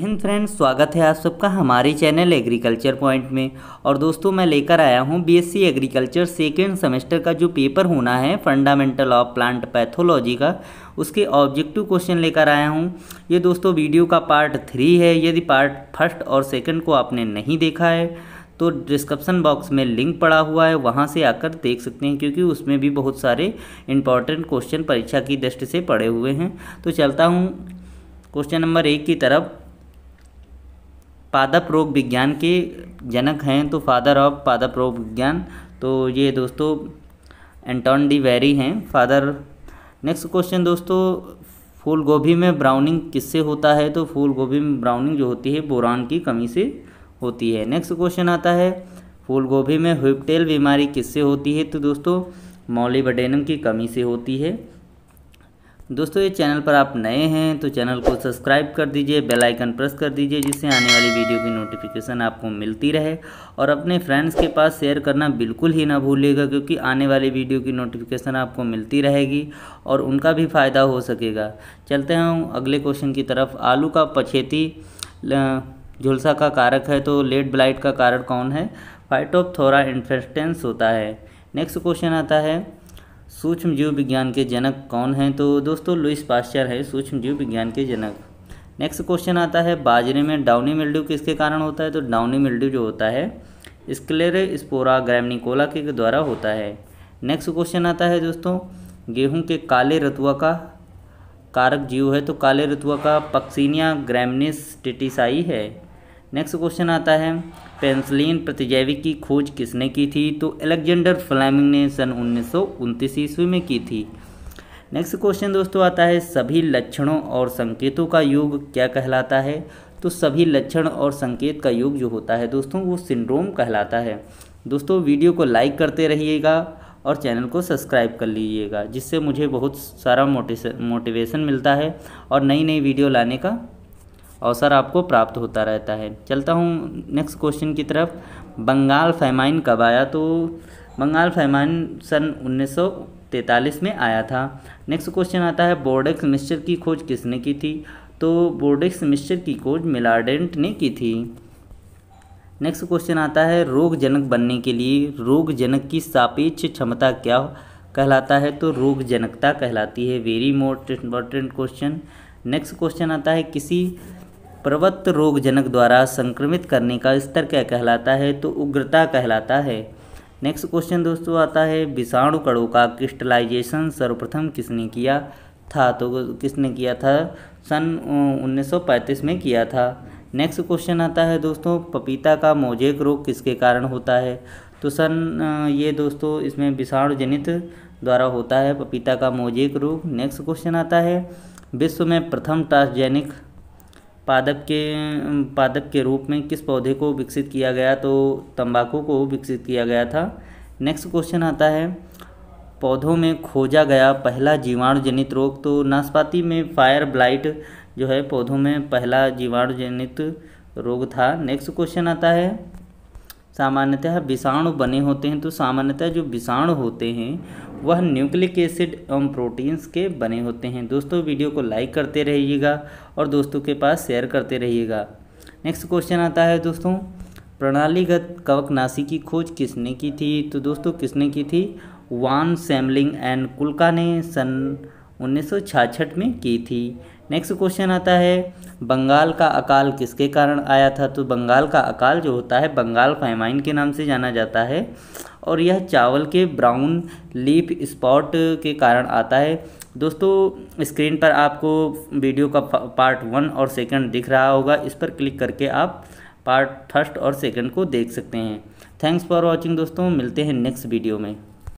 Hind friends स्वागत है आप सबका हमारे चैनल एग्रीकल्चर पॉइंट में और दोस्तों मैं लेकर आया हूं बीएससी एग्रीकल्चर सेकेंड सेमेस्टर का जो पेपर होना है फंडामेंटल ऑफ प्लांट पैथोलॉजी का उसके ऑब्जेक्टिव क्वेश्चन लेकर आया हूं ये दोस्तों वीडियो का पार्ट थ्री है यदि पार्ट फर्स्ट और सेकेंड को आपने नहीं देखा है तो डिस्क्रिप्सन बॉक्स में लिंक पड़ा हुआ है वहाँ से आकर देख सकते हैं क्योंकि उसमें भी बहुत सारे इंपॉर्टेंट क्वेश्चन परीक्षा की दृष्टि से पड़े हुए हैं तो चलता हूँ क्वेश्चन नंबर एक की तरफ पादप रोग विज्ञान के जनक हैं तो फादर ऑफ पादप रोग विज्ञान तो ये दोस्तों एंटोन डी वेरी हैं फादर नेक्स्ट क्वेश्चन दोस्तों फूल गोभी में ब्राउनिंग किससे होता है तो फूल गोभी में ब्राउनिंग जो होती है बोरान की कमी से होती है नेक्स्ट क्वेश्चन आता है फूल गोभी में हुपटेल बीमारी किससे होती है तो दोस्तों मॉलीबडेनम की कमी से होती है दोस्तों ये चैनल पर आप नए हैं तो चैनल को सब्सक्राइब कर दीजिए बेल आइकन प्रेस कर दीजिए जिससे आने वाली वीडियो की नोटिफिकेशन आपको मिलती रहे और अपने फ्रेंड्स के पास शेयर करना बिल्कुल ही ना भूलिएगा क्योंकि आने वाली वीडियो की नोटिफिकेशन आपको मिलती रहेगी और उनका भी फ़ायदा हो सकेगा चलते हैं अगले क्वेश्चन की तरफ आलू का पछेती झुलसा का कारक है तो लेट ब्लाइट का कारण कौन है फाइटोपथोरा इन्फेस्टेंस होता है नेक्स्ट क्वेश्चन आता है सूक्ष्म जीव विज्ञान के जनक कौन हैं तो दोस्तों लुइस पास्चर है सूक्ष्म जीव विज्ञान के जनक नेक्स्ट क्वेश्चन आता है बाजरे में डाउनी मिल्ड्यू किसके कारण होता है तो डाउनी मिल्ड्यू जो होता है स्क्लेर स्पोरा ग्रैमनिकोला के द्वारा होता है नेक्स्ट क्वेश्चन आता है दोस्तों गेहूं के काले रतुआ का कारक जीव है तो काले रतुआ का पक्सीनिया ग्रैमनिस टिटिसाई है नेक्स्ट क्वेश्चन आता है पेंसिलिन प्रतिजैविक की खोज किसने की थी तो एलेक्जेंडर फ्लैमिंग ने सन उन्नीस ईस्वी में की थी नेक्स्ट क्वेश्चन दोस्तों आता है सभी लक्षणों और संकेतों का योग क्या कहलाता है तो सभी लक्षण और संकेत का योग जो होता है दोस्तों वो सिंड्रोम कहलाता है दोस्तों वीडियो को लाइक करते रहिएगा और चैनल को सब्सक्राइब कर लीजिएगा जिससे मुझे बहुत सारा मोटिवेशन मिलता है और नई नई वीडियो लाने का अवसर आपको प्राप्त होता रहता है चलता हूँ नेक्स्ट क्वेश्चन की तरफ बंगाल फैमाइन कब आया तो बंगाल फैमाइन सन उन्नीस में आया था नेक्स्ट क्वेश्चन आता है बोर्डेक्स मिक्सचर की खोज किसने की थी तो बोर्डेक्स मिक्सचर की खोज मिलाडेंट ने की थी नेक्स्ट क्वेश्चन आता है रोगजनक बनने के लिए रोगजनक की सापेक्ष क्षमता क्या कहलाता है तो रोगजनकता कहलाती है very most important question next question आता है किसी प्रवत्त रोग जनक द्वारा संक्रमित करने का स्तर क्या कहलाता है तो उग्रता कहलाता है नेक्स्ट क्वेश्चन दोस्तों आता है विषाणु कणों का क्रिस्टलाइजेशन सर्वप्रथम किसने किया था तो किसने किया था सन 1935 में किया था नेक्स्ट क्वेश्चन आता है दोस्तों पपीता का मोजेक रोग किसके कारण होता है तो सन ये दोस्तों इसमें विषाणु जनित द्वारा होता है पपीता का मोजेक रोग नेक्स्ट क्वेश्चन आता है विश्व में प्रथम ट्रांसजेनिक पादप के पादप के रूप में किस पौधे को विकसित किया गया तो तंबाकू को विकसित किया गया था नेक्स्ट क्वेश्चन आता है पौधों में खोजा गया पहला जीवाणु जनित रोग तो नाशपाती में फायर ब्लाइट जो है पौधों में पहला जीवाणु जनित रोग था नेक्स्ट क्वेश्चन आता है सामान्यतः विषाणु बने होते हैं तो सामान्यतः जो विषाणु होते हैं वह न्यूक्लिक एसिड एवं प्रोटीन्स के बने होते हैं दोस्तों वीडियो को लाइक करते रहिएगा और दोस्तों के पास शेयर करते रहिएगा नेक्स्ट क्वेश्चन आता है दोस्तों प्रणालीगत कवकनाशी की खोज किसने की थी तो दोस्तों किसने की थी वान सैमलिंग एंड कुलका ने सन 1966 में की थी नेक्स्ट क्वेश्चन आता है बंगाल का अकाल किसके कारण आया था तो बंगाल का अकाल जो होता है बंगाल फैमाइन के नाम से जाना जाता है और यह चावल के ब्राउन लीप स्पॉट के कारण आता है दोस्तों स्क्रीन पर आपको वीडियो का पार्ट वन और सेकंड दिख रहा होगा इस पर क्लिक करके आप पार्ट फर्स्ट और सेकंड को देख सकते हैं थैंक्स फॉर वॉचिंग दोस्तों मिलते हैं नेक्स्ट वीडियो में